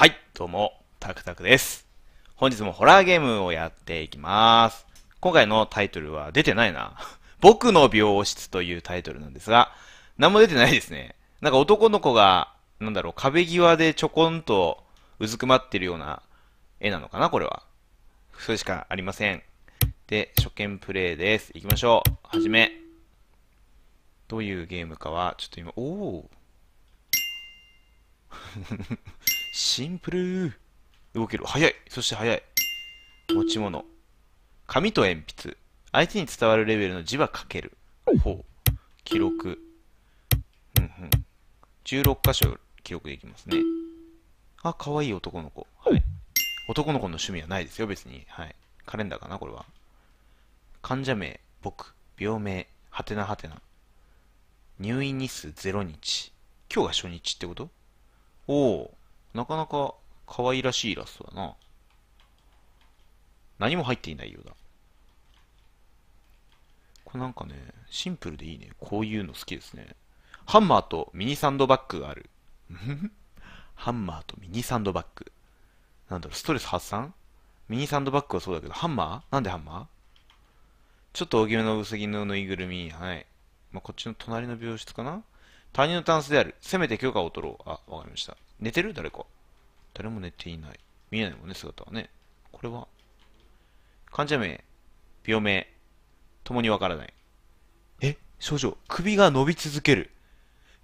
はい、どうも、タクタクです。本日もホラーゲームをやっていきます。今回のタイトルは出てないな。僕の病室というタイトルなんですが、何も出てないですね。なんか男の子が、なんだろう、壁際でちょこんとうずくまってるような絵なのかな、これは。それしかありません。で、初見プレイです。行きましょう。はじめ。どういうゲームかは、ちょっと今、おお。シンプル動ける。早い。そして早い。持ち物。紙と鉛筆。相手に伝わるレベルの字は書ける。ほう。記録。うんうん。16箇所記録できますね。あ、かわいい男の子。はい。男の子の趣味はないですよ、別に。はい。カレンダーかな、これは。患者名、僕、病名、はてなはてな。入院日数0日。今日が初日ってことおお。なかなか可愛らしいイラストだな。何も入っていないようだ。これなんかね、シンプルでいいね。こういうの好きですね。ハンマーとミニサンドバッグがある。ハンマーとミニサンドバッグ。なんだろう、ストレス発散ミニサンドバッグはそうだけど、ハンマーなんでハンマーちょっと大きめの薄着のぬいぐるみ。はい。まあ、こっちの隣の病室かな他人のタンスである。せめて許可を取ろう。あ、わかりました。寝てる誰か。誰も寝ていない。見えないもんね、姿はね。これは患者名、病名、ともにわからない。え症状、首が伸び続ける。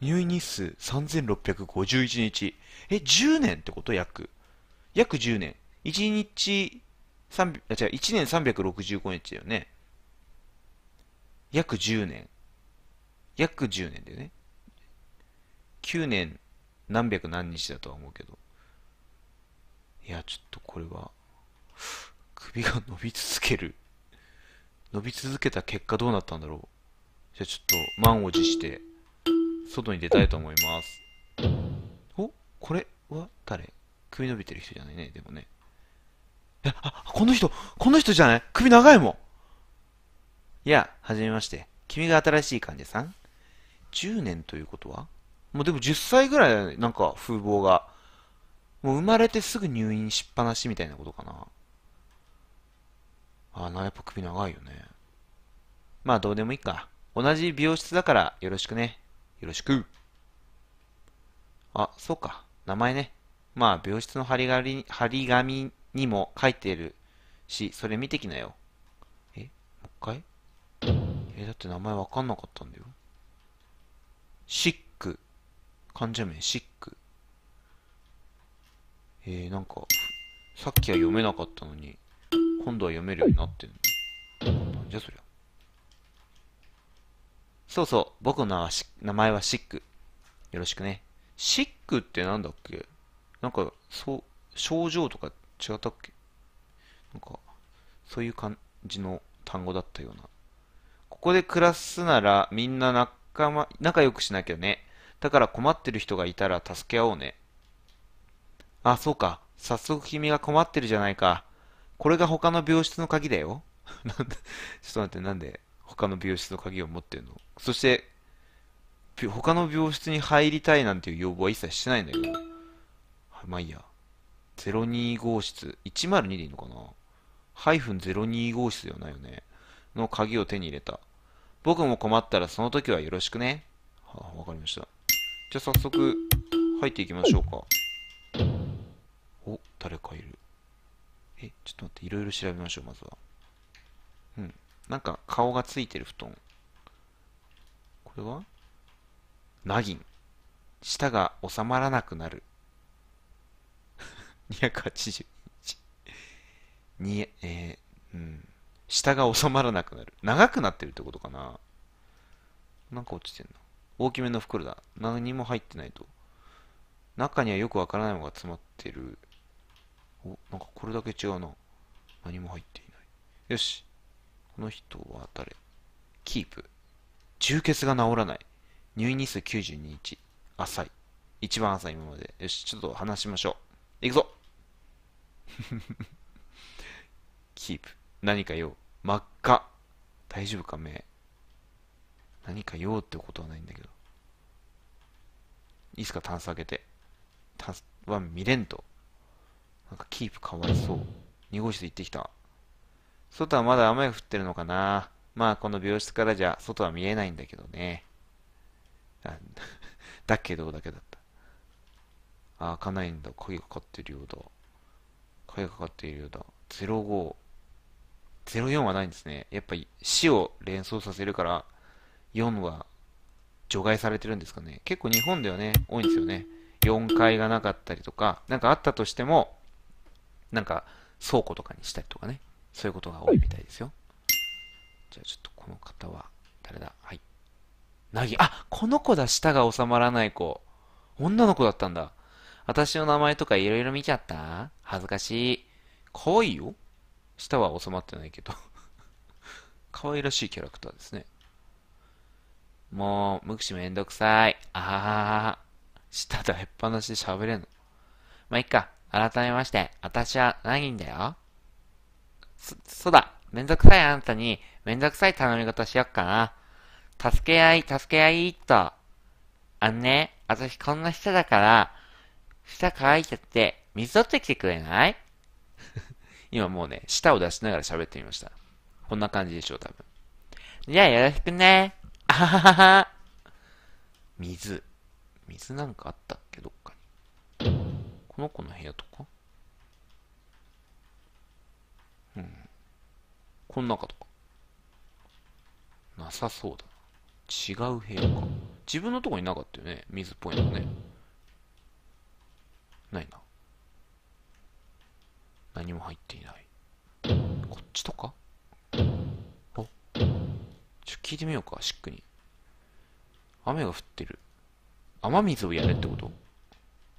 入院日数3651日。え、10年ってこと約。約10年。1日3、あ、違う、1年365日だよね。約10年。約10年だよね。9年何百何日だとは思うけど。いや、ちょっとこれは、首が伸び続ける。伸び続けた結果どうなったんだろう。じゃあちょっと満を持して、外に出たいと思います。おこれは誰首伸びてる人じゃないね、でもね。え、あ、この人この人じゃない首長いもんいや、はじめまして。君が新しい患者さん ?10 年ということはもうでも10歳ぐらいだね、なんか風貌が。もう生まれてすぐ入院しっぱなしみたいなことかな。ああ、な、やっぱ首長いよね。まあどうでもいいか。同じ美容室だからよろしくね。よろしく。あ、そうか。名前ね。まあ病室の張り紙張り紙にも書いてるし、それ見てきなよ。えもう一回え、だって名前わかんなかったんだよ。しっ患者名、シック。えー、なんか、さっきは読めなかったのに、今度は読めるようになってんの。なんじゃそりゃ。そうそう、僕の名前はシック。よろしくね。シックってなんだっけなんか、そう、症状とか違ったっけなんか、そういう感じの単語だったような。ここで暮らすならみんな仲間、仲良くしなきゃね。だから困ってる人がいたら助け合おうね。あ、そうか。早速君が困ってるじゃないか。これが他の病室の鍵だよ。なんで、ちょっと待って、なんで他の病室の鍵を持ってるのそして、他の病室に入りたいなんていう要望は一切してないんだけど。まあいいや。02号室。102でいいのかなハイフン02号室ではないよね。の鍵を手に入れた。僕も困ったらその時はよろしくね。はあ、わかりました。じゃあ早速入っていきましょうかお誰かいるえちょっと待っていろいろ調べましょうまずはうんなんか顔がついてる布団これはナギン舌が収まらなくなる2 8 1にえー、うん下が収まらなくなる。長くなってるってことかななんか落ちてんな。大きめの袋だ。何も入ってないと。中にはよくわからないものが詰まってる。お、なんかこれだけ違うな。何も入っていない。よし。この人は誰キープ。充血が治らない。入院日数92日。浅い。一番浅い今まで。よし、ちょっと話しましょう。行くぞ キープ。何か用。真っ赤。大丈夫か、目。何か用ってことはないんだけど。いつっすか、タンス開けて。タンスは見れんと。なんかキープかわいそう。2号室行ってきた。外はまだ雨が降ってるのかな。まあ、この病室からじゃ、外は見えないんだけどね。あ だけどだけだった。あ、開かないんだ。鍵かかってるようだ。鍵かかっているようだ。05。04はないんですね。やっぱり死を連想させるから、4は除外されてるんですかね。結構日本ではね、多いんですよね。4階がなかったりとか、なんかあったとしても、なんか倉庫とかにしたりとかね、そういうことが多いみたいですよ。じゃあちょっとこの方は、誰だはい。なぎ、あこの子だ、舌が収まらない子。女の子だったんだ。私の名前とかいろいろ見ちゃった恥ずかしい。可愛いよ。舌は収まってないけど 可愛らしいキャラクターですね。もう、無口めんどくさい。あははは。舌出っぱなしで喋れんの。まあ、いっか。改めまして、私は何人だよ。そ、そうだ。めんどくさいあなたに、めんどくさい頼み事しよっかな。助け合い、助け合い、っと。あんね、私こんな舌だから、舌乾いちゃって、水取ってきてくれない 今もうね、舌を出しながら喋ってみました。こんな感じでしょう、多分。じゃあよろしくね。あははは。水。水なんかあったっけどっかに。この子の部屋とかうん。この中とか。なさそうだ違う部屋か。自分のとこになかったよね。水っぽいのね。ないな。何も入っていない。こっちとかちょっと聞いてみようか、シックに。雨が降ってる。雨水をやれってこと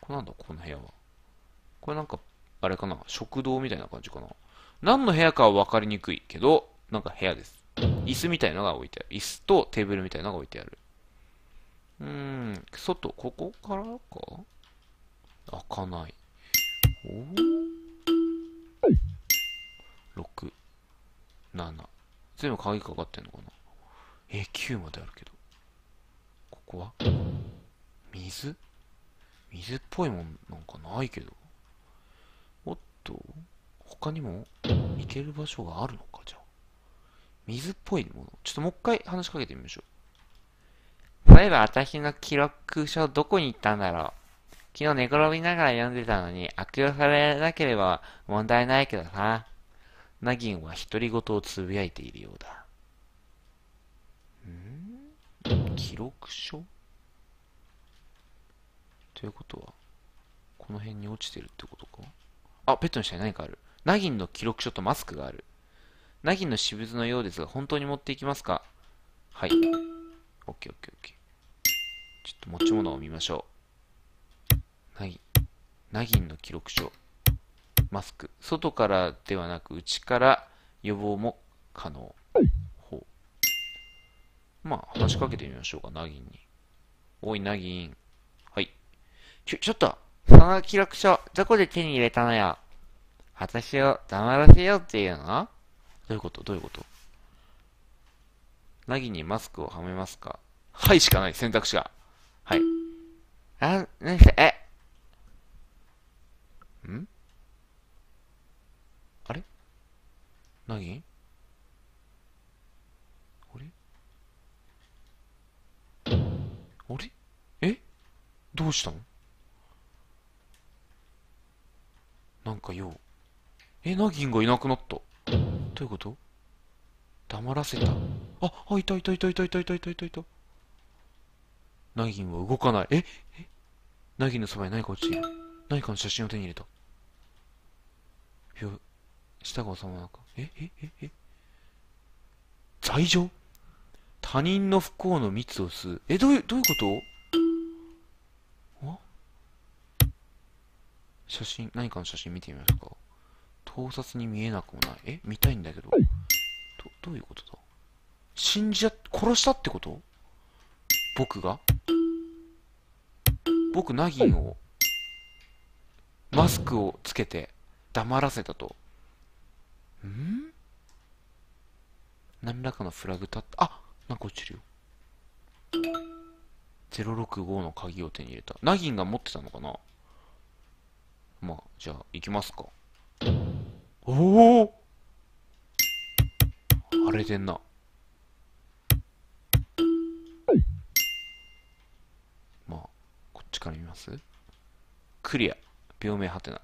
これなんだ、この部屋は。これなんか、あれかな、食堂みたいな感じかな。何の部屋かは分かりにくいけど、なんか部屋です。椅子みたいなのが置いてある。椅子とテーブルみたいなのが置いてある。うーん、外、ここからか開かない。おぉ。6、7。全部鍵かかってんのかなえ、9まであるけど。ここは水水っぽいもんなんかないけど。おっと、他にも行ける場所があるのか、じゃあ。水っぽいもの。ちょっともう一回話しかけてみましょう。そういえば私の記録書どこに行ったんだろう。昨日寝転びながら読んでたのに悪用されなければ問題ないけどさ。ナギンは独り言をつぶやいているようだ。記録書ということは、この辺に落ちてるってことかあ、ペットの下に何かある。ナギンの記録書とマスクがある。ナギンの私物のようですが、本当に持っていきますかはい。オッケーオッケーオッケー。ちょっと持ち物を見ましょう。ナギン。ナギンの記録書。マスク。外からではなく、内から予防も可能。まあ、話しかけてみましょうか、ナギンに。おい、ナギン。はい。ちょ、ちょっと、その記録書、どこで手に入れたのや。私を黙らせようっていうのどういうことどういうことナギにマスクをはめますかはいしかない、選択肢が。はい。あ、なにして、えんあれナギンあれえどうしたのなんかよう。え、ナギンがいなくなった。どういうこと黙らせた。あ、あ、いたいたいたいたいたいたいたいたいた。ナギンは動かない。ええナギンのそばに何か落ちている。何かの写真を手に入れた。いや、下が収まらなか。ええええ罪状他人の不幸の蜜を吸う。え、どういう、どういうこと写真、何かの写真見てみますか。盗撮に見えなくもない。え、見たいんだけど。ど、どういうことだ死んじゃ、殺したってこと僕が僕、ナギンを、マスクをつけて、黙らせたと。ん何らかのフラグ立った。あなんか落ちるよ。065の鍵を手に入れた。ナギンが持ってたのかなまあ、じゃあ、行きますか。おお荒れてんな。まあ、こっちから見ますクリア。病名はてな。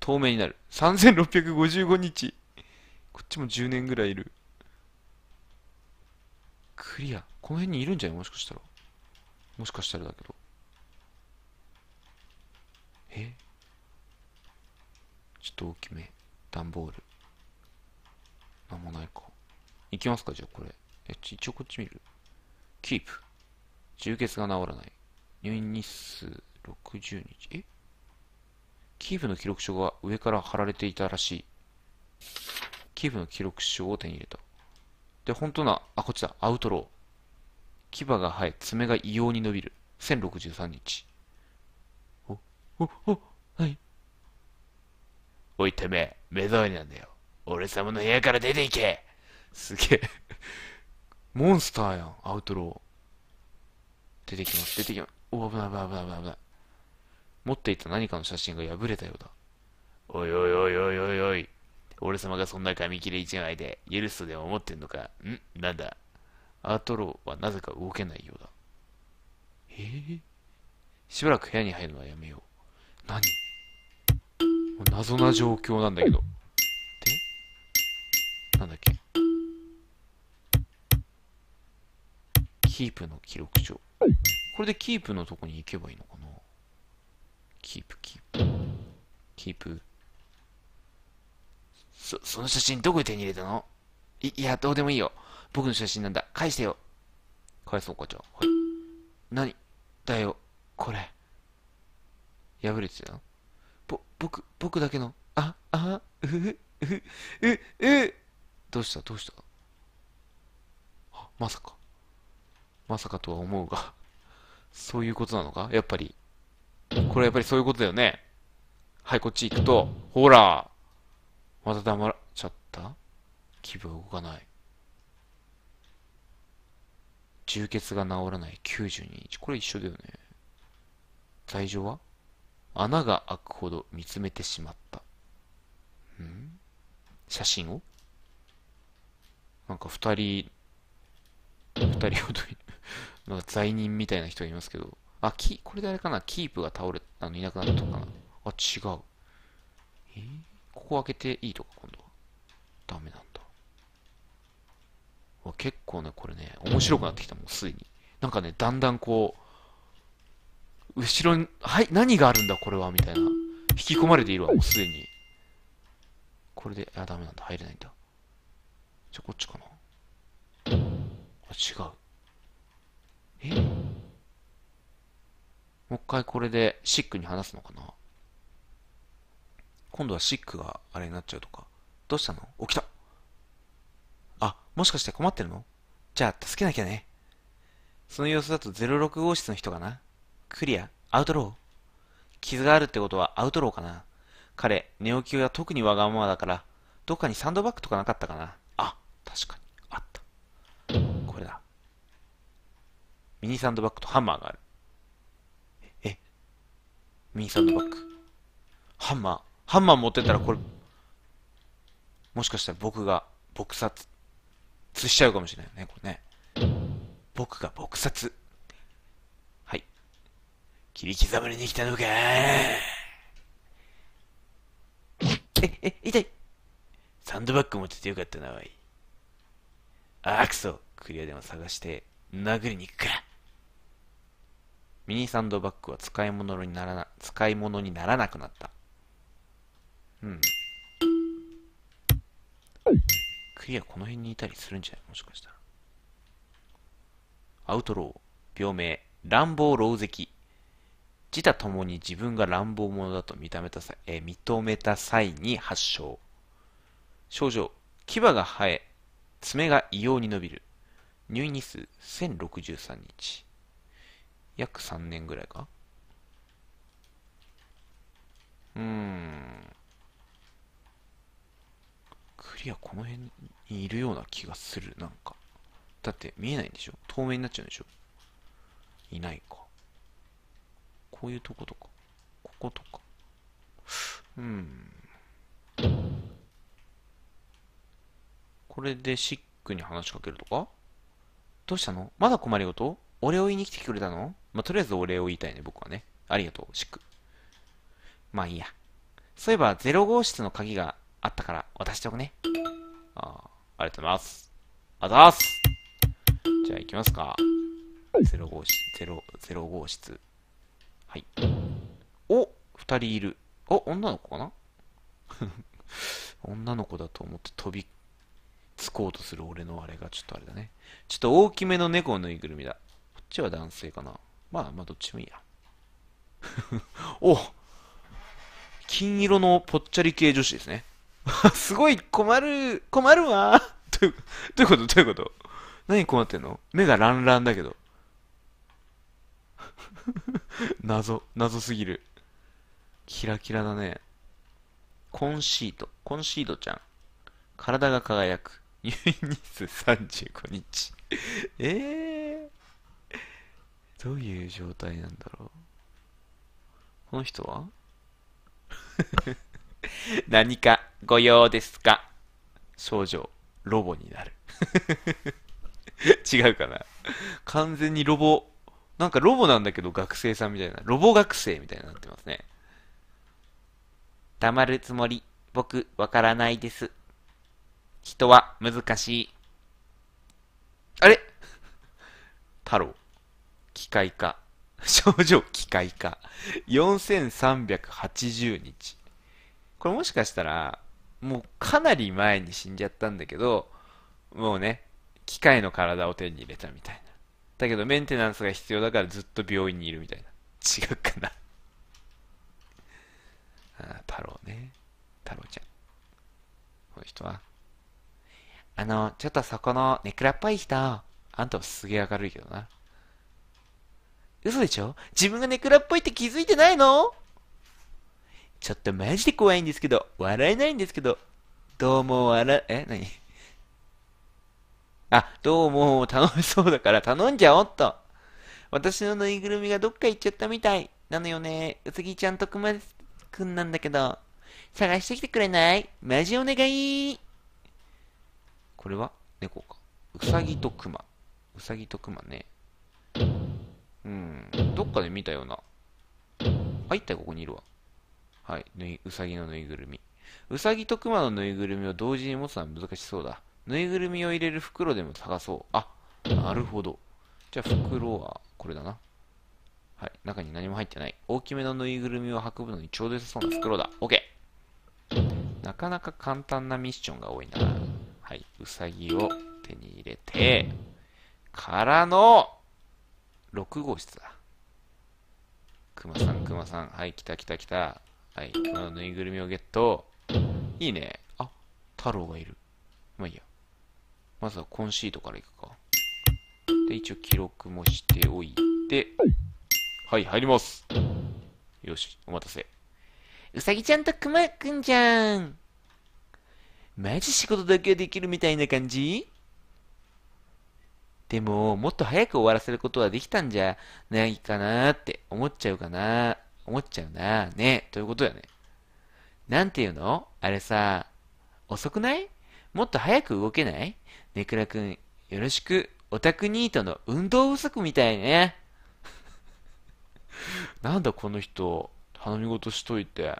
透明になる。3655日。こっちも10年ぐらいいる。クリア。この辺にいるんじゃないもしかしたら。もしかしたらだけど。えちょっと大きめ。段ボール。なんもないか。いきますか、じゃあこれ。え、一応こっち見る。キープ。充血が治らない。入院日数60日。えキープの記録書が上から貼られていたらしい。キープの記録書を手に入れた。で、本当な、あ、こっちだ、アウトロー。牙が生え、爪が異様に伸びる。1063日。お、お、お、はい。おいてめえ、目障りなんだよ。俺様の部屋から出ていけすげえ。モンスターやん、アウトロー。出てきます、出てきます。お、危ない危ない危ない危ない危ない。持っていた何かの写真が破れたようだ。おいおいおいおいおいおい。俺様がそんな紙切れ一枚で許すとでも思ってんのかんなんだアートローはなぜか動けないようだ。えー、しばらく部屋に入るのはやめよう。何謎な状況なんだけど。でなんだっけキープの記録帳。これでキープのとこに行けばいいのかなキープ、キープ。キープ。そ、その写真どこで手に入れたのい、いや、どうでもいいよ。僕の写真なんだ。返してよ。返そう、母ちゃん。何だよ、これ。破れてたのぼ、僕、僕だけの。あ、あ、うふ、うふ、う、う、どうした、どうしたあ、まさか。まさかとは思うが。そういうことなのかやっぱり。これやっぱりそういうことだよね。はい、こっち行くと、ほら、また黙っちゃった気分動かない充血が治らない92日これ一緒だよね罪状は穴が開くほど見つめてしまったん写真をなんか二人二人ほどなんか罪人みたいな人がいますけどあきこれであれかなキープが倒れあのいなくなったのかなあ違うえーこ開けていいとか、今度は。ダメなんだ。わ、結構ね、これね、面白くなってきた、もうすでに。なんかね、だんだんこう、後ろに、はい、何があるんだ、これは、みたいな。引き込まれているわ、もうすでに。これで、あ、ダメなんだ、入れないんだ。じゃ、こっちかな。あ、違う。えもう一回これでシックに話すのかな今度はシックがあれになっちゃうとか。どうしたの起きた。あ、もしかして困ってるのじゃあ、助けなきゃね。その様子だと06号室の人かなクリアアウトロー傷があるってことはアウトローかな彼、寝起きは特にわがままだから、どっかにサンドバッグとかなかったかなあ、確かに。あった。これだ。ミニサンドバッグとハンマーがある。えミニサンドバッグ。ハンマー。ハンマー持ってたらこれ、もしかしたら僕が撲殺しちゃうかもしれないね、これね。僕が撲殺。はい。切り刻まれに来たのかえ、え、痛いサンドバッグ持っててよかったな、わい。あ、くそクリアでも探して、殴りに行くから。ミニサンドバッグは使い物にならな、使い物にならなくなった。うんクリアこの辺にいたりするんじゃないもしかしたらアウトロー病名乱暴狼藉自他ともに自分が乱暴者だと認めた際、え認めた際に発症症状牙が生え爪が異様に伸びる入院日数1063日約3年ぐらいかうーんクリアこの辺にいるような気がする、なんか。だって見えないんでしょ透明になっちゃうんでしょいないか。こういうとことか。こことか。うん。これでシックに話しかけるとかどうしたのまだ困りごとお礼を言いに来てくれたのまあ、とりあえずお礼を言いたいね、僕はね。ありがとう、シック。まあいいや。そういえば、0号室の鍵があったから渡しておくね。あありがとうございます。あざーすじゃあ行きますか。0号室、ゼロ号室。はい。お二人いる。お女の子かな 女の子だと思って飛びつこうとする俺のあれがちょっとあれだね。ちょっと大きめの猫のぬいぐるみだ。こっちは男性かな。まあまあどっちもいいや。お金色のぽっちゃり系女子ですね。すごい困る、困るわ。どういうことどういうこと何困ってんの目がランランだけど。謎、謎すぎる。キラキラだね。コンシート、コンシートちゃん。体が輝く。入院日数35日。えー、どういう状態なんだろう。この人は 何かご用ですか少女、ロボになる。違うかな完全にロボ、なんかロボなんだけど学生さんみたいな、ロボ学生みたいになってますね。黙るつもり、僕、わからないです。人は難しい。あれ太郎、機械化。少女、機械化。4380日。これもしかしたら、もうかなり前に死んじゃったんだけど、もうね、機械の体を手に入れたみたいな。だけどメンテナンスが必要だからずっと病院にいるみたいな。違うかなあ太郎ね。太郎ちゃん。この人は。あの、ちょっとそこのネクラっぽい人。あんたはすげえ明るいけどな。嘘でしょ自分がネクラっぽいって気づいてないのちょっとマジで怖いんですけど、笑えないんですけど、どうも笑、え、なにあ、どうも楽しそうだから頼んじゃおっと。私のぬいぐるみがどっか行っちゃったみたい。なのよね。うつぎちゃんとくまくんなんだけど、探してきてくれないマジお願いこれは猫か。うさぎとくま。うさぎとくまね。うん。どっかで見たような。入いったよ、ここにいるわ。はい。ぬい、うさぎのぬいぐるみ。うさぎとくまのぬいぐるみを同時に持つのは難しそうだ。ぬいぐるみを入れる袋でも探そう。あ、なるほど。じゃあ袋はこれだな。はい。中に何も入ってない。大きめのぬいぐるみを運ぶのにちょうど良さそうな袋だ。OK! なかなか簡単なミッションが多いな。はい。うさぎを手に入れて、からの、6号室だ。マさん、マさん。はい、来た来た来た。はい。このぬいぐるみをゲット。いいね。あ、太郎がいる。まあいいや。まずはコンシートからいくか。で、一応記録もしておいて。はい、入ります。よし、お待たせ。うさぎちゃんとくまくんじゃん。マジ仕事だけはできるみたいな感じでも、もっと早く終わらせることはできたんじゃないかなって思っちゃうかな。思っちゃうな。ねということだね。なんていうのあれさ、遅くないもっと早く動けない根くくん、よろしく。オタクニートの運動不足みたいね。なんだこの人、頼み事しといて。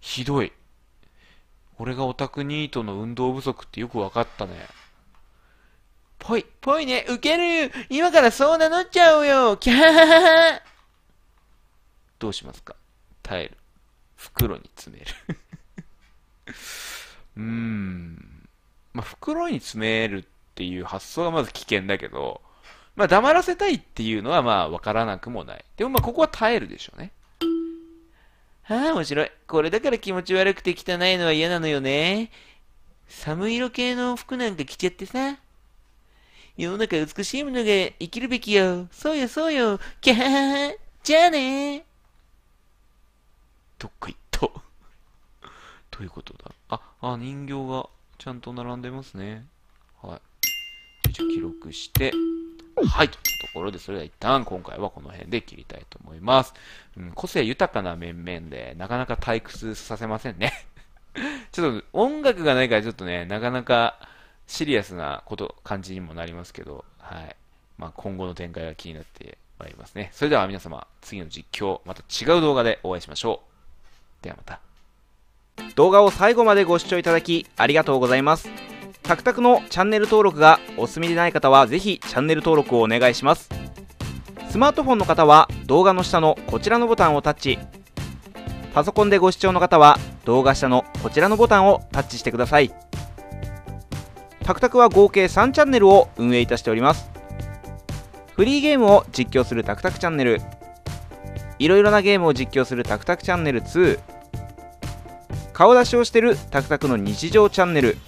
ひどい。俺がオタクニートの運動不足ってよく分かったね。ぽい、ぽいね、ウケる今からそう名乗っちゃおうよキャーどうしますか耐える。袋に詰める うーん。まあ、袋に詰めるっていう発想がまず危険だけど、まあ、黙らせたいっていうのはまあ、わからなくもない。でもまあ、ここは耐えるでしょうね。ああ、面白い。これだから気持ち悪くて汚いのは嫌なのよね。寒い色系の服なんか着ちゃってさ。世の中美しいものが生きるべきよ。そうよそうよ。キャハハハ。じゃあねどっか行った。ど ういうことだあ、あ、人形がちゃんと並んでますね。はい。じゃあ記録して、はい。というところで、それでは一旦今回はこの辺で切りたいと思います。うん、個性豊かな面々で、なかなか退屈させませんね ちょっと音楽がないからちょっとね、なかなかシリアスなこと、感じにもなりますけど、はい。まあ、今後の展開が気になってまいりますね。それでは皆様、次の実況、また違う動画でお会いしましょう。ではまた。動画を最後までご視聴いただきありがとうございます。タクタクのチャンネル登録がお済みでない方はぜひチャンネル登録をお願いします。スマートフォンの方は動画の下のこちらのボタンをタッチ。パソコンでご視聴の方は動画下のこちらのボタンをタッチしてください。タクタクは合計3チャンネルを運営いたしております。フリーゲームを実況するタクタクチャンネル。いろいろなゲームを実況するタクタクチャンネル2顔出しをしてるタクタクの日常チャンネル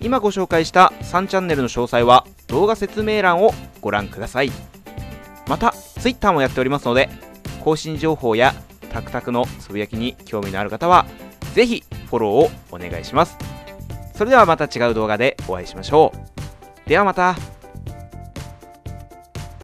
今ご紹介した3チャンネルの詳細は動画説明欄をご覧くださいまた Twitter もやっておりますので更新情報やタクタクのつぶやきに興味のある方は是非フォローをお願いしますそれではまた違う動画でお会いしましょうではまた